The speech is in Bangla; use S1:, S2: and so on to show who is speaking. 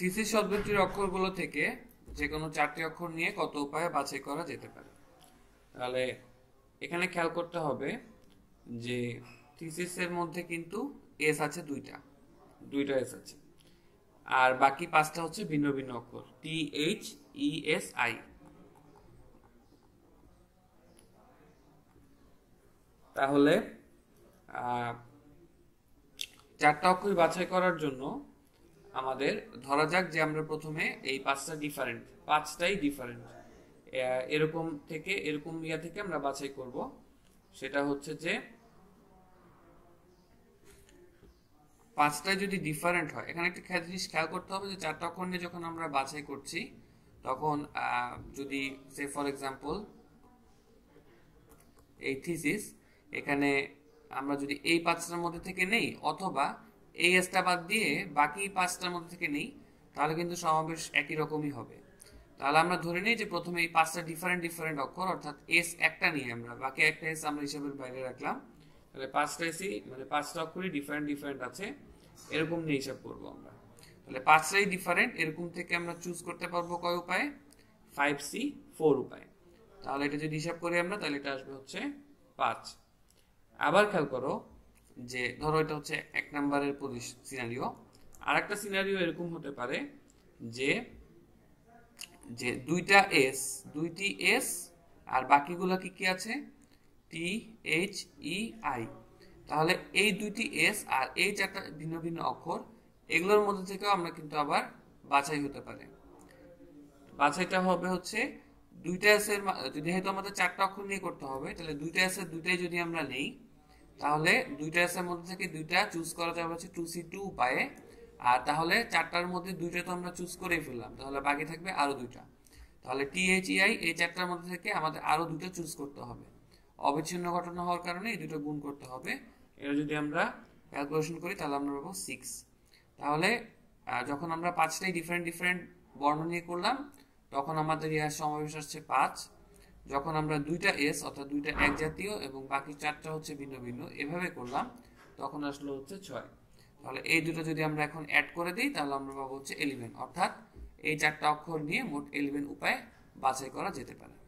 S1: থিসিস শব্দটির অক্ষরগুলো থেকে যে কোনো চারটি অক্ষর নিয়ে কত উপায়ে বাছাই করা যেতে পারে তাহলে এখানে খেয়াল করতে হবে যে থিসিসের মধ্যে কিন্তু এস আছে দুইটা দুইটা এস আছে আর বাকি পাঁচটা হচ্ছে ভিন্ন ভিন্ন অক্ষর টি এইচ ই এস আই তাহলে চারটা অক্ষর বাছাই করার জন্য আমাদের ধরা যাক যে আমরা প্রথমে এই পাঁচটা ডিফারেন্ট পাঁচটাই ডিফারেন্ট এরকম থেকে এরকম ইয়া থেকে আমরা বাছাই করব সেটা হচ্ছে যে পাঁচটায় যদি ডিফারেন্ট হয় এখানে একটা খেয়াল জিনিস খেয়াল করতে হবে যে চারটা অখণ্ডে নিয়ে যখন আমরা বাছাই করছি তখন যদি সে ফর এক্সাম্পল এই থিসিস এখানে আমরা যদি এই পাঁচটার মধ্যে থেকে নেই অথবা এই এসটা বাদ দিয়ে বাকি পাঁচটার মধ্যে থেকে নেই তাহলে কিন্তু সমাবেশ একই রকমই হবে তাহলে আমরা ধরে নিই যে প্রথমে এই পাঁচটা ডিফারেন্ট ডিফারেন্ট অক্ষর অর্থাৎ এস একটা নিয়ে আমরা বাকি একটা এস আমরা হিসাবের বাইরে রাখলাম তাহলে পাঁচটা এসি মানে পাঁচটা অক্ষরই ডিফারেন্ট ডিফারেন্ট আছে এরকম নিয়ে হিসাব করবো আমরা তাহলে পাঁচটাই ডিফারেন্ট এরকম থেকে আমরা চুজ করতে পারবো কয় উপায় ফাইভ সি ফোর উপায় তাহলে এটা যদি হিসাব করি আমরা তাহলে এটা আসবে হচ্ছে পাঁচ আবার খেয়াল করো যে ধরো এটা হচ্ছে এক নাম্বারের সিনারিও আর একটা সিনারিও এরকম হতে পারে যে যে দুইটা এস দুইটি এস আর বাকিগুলো কি কি আছে টি এইচ ই আই তাহলে এই দুইটি এস আর এই চারটা ভিন্ন ভিন্ন অক্ষর এগুলোর মধ্যে থেকেও আমরা কিন্তু আবার বাছাই হতে পারে বাছাইটা হবে হচ্ছে দুইটা এস এর যেহেতু আমাদের চারটা অক্ষর নিয়ে করতে হবে তাহলে দুইটা এস এর দুইটাই যদি আমরা নেই তাহলে দুইটা এসের মধ্যে থেকে দুইটা চুজ করা যাবে হচ্ছে টু সি টু উপায়ে আর তাহলে চারটার মধ্যে দুইটা তো আমরা চুজ করেই ফেললাম তাহলে বাকি থাকবে আরও দুইটা তাহলে টিএইচইআই e, এই চারটার মধ্যে থেকে আমাদের আরও দুটো চুজ করতে হবে অবিচ্ছিন্ন ঘটনা হওয়ার কারণে এই দুটো গুণ করতে হবে এটা যদি আমরা ক্যালকুলেশন করি তাহলে আমরা পাবো সিক্স তাহলে যখন আমরা পাঁচটাই ডিফারেন্ট ডিফারেন্ট বর্ণ নিয়ে করলাম তখন আমাদের ইহার সমাবেশ আসছে পাঁচ যখন আমরা দুইটা এস অর্থাৎ দুইটা এক জাতীয় এবং বাকি চারটা হচ্ছে ভিন্ন ভিন্ন এভাবে করলাম তখন আসলো হচ্ছে ছয় তাহলে এই দুটো যদি আমরা এখন অ্যাড করে দিই তাহলে আমরা পাবো হচ্ছে এলিভেন অর্থাৎ এই চারটা অক্ষর নিয়ে মোট এলিভেন উপায়ে বাছাই করা যেতে পারে